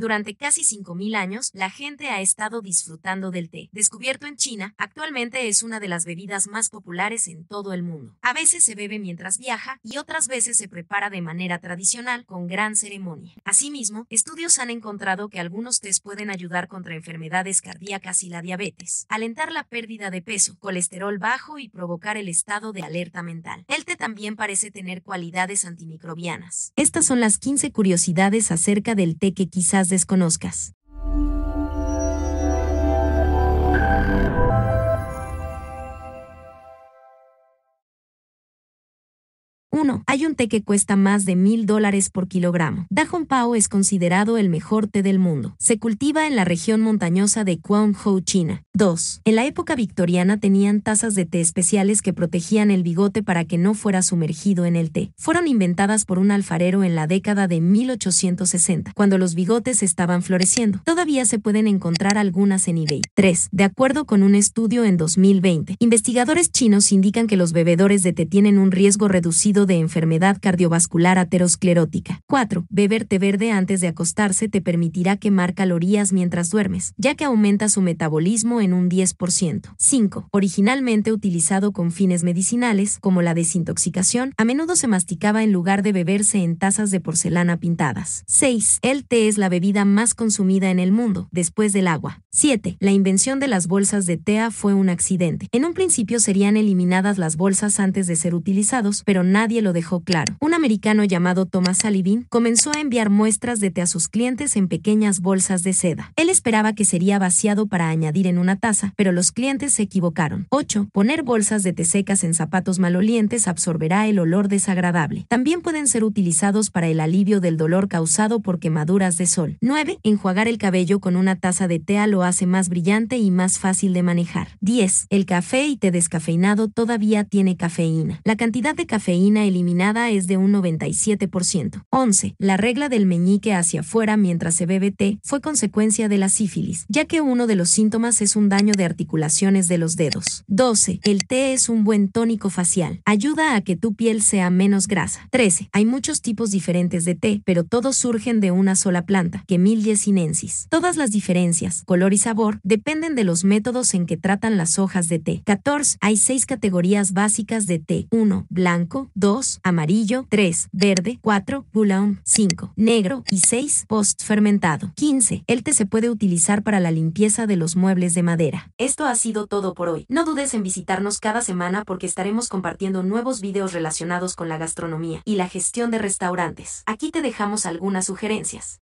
Durante casi 5.000 años, la gente ha estado disfrutando del té. Descubierto en China, actualmente es una de las bebidas más populares en todo el mundo. A veces se bebe mientras viaja y otras veces se prepara de manera tradicional con gran ceremonia. Asimismo, estudios han encontrado que algunos tés pueden ayudar contra enfermedades cardíacas y la diabetes, alentar la pérdida de peso, colesterol bajo y provocar el estado de alerta mental. El té también parece tener cualidades antimicrobianas. Estas son las 15 curiosidades acerca del té que quizás desconozcas. 1. Hay un té que cuesta más de mil dólares por kilogramo. Dajon Pao es considerado el mejor té del mundo. Se cultiva en la región montañosa de Guangzhou, China. 2. En la época victoriana tenían tazas de té especiales que protegían el bigote para que no fuera sumergido en el té. Fueron inventadas por un alfarero en la década de 1860, cuando los bigotes estaban floreciendo. Todavía se pueden encontrar algunas en eBay. 3. De acuerdo con un estudio en 2020, investigadores chinos indican que los bebedores de té tienen un riesgo reducido de enfermedad cardiovascular aterosclerótica. 4. Beber té verde antes de acostarse te permitirá quemar calorías mientras duermes, ya que aumenta su metabolismo en un 10%. 5. Originalmente utilizado con fines medicinales, como la desintoxicación, a menudo se masticaba en lugar de beberse en tazas de porcelana pintadas. 6. El té es la bebida más consumida en el mundo, después del agua. 7. La invención de las bolsas de tea fue un accidente. En un principio serían eliminadas las bolsas antes de ser utilizados, pero nadie nadie lo dejó claro. Un americano llamado Thomas Sullivan comenzó a enviar muestras de té a sus clientes en pequeñas bolsas de seda. Él esperaba que sería vaciado para añadir en una taza, pero los clientes se equivocaron. 8. Poner bolsas de té secas en zapatos malolientes absorberá el olor desagradable. También pueden ser utilizados para el alivio del dolor causado por quemaduras de sol. 9. Enjuagar el cabello con una taza de té lo hace más brillante y más fácil de manejar. 10. El café y té descafeinado todavía tiene cafeína. La cantidad de cafeína eliminada es de un 97%. 11. La regla del meñique hacia afuera mientras se bebe té fue consecuencia de la sífilis, ya que uno de los síntomas es un daño de articulaciones de los dedos. 12. El té es un buen tónico facial. Ayuda a que tu piel sea menos grasa. 13. Hay muchos tipos diferentes de té, pero todos surgen de una sola planta, Camellia sinensis. Todas las diferencias, color y sabor, dependen de los métodos en que tratan las hojas de té. 14. Hay seis categorías básicas de té. 1. Blanco. 2. 2, amarillo, 3, verde, 4, bulón 5, negro y 6, post fermentado. 15. té se puede utilizar para la limpieza de los muebles de madera. Esto ha sido todo por hoy. No dudes en visitarnos cada semana porque estaremos compartiendo nuevos videos relacionados con la gastronomía y la gestión de restaurantes. Aquí te dejamos algunas sugerencias.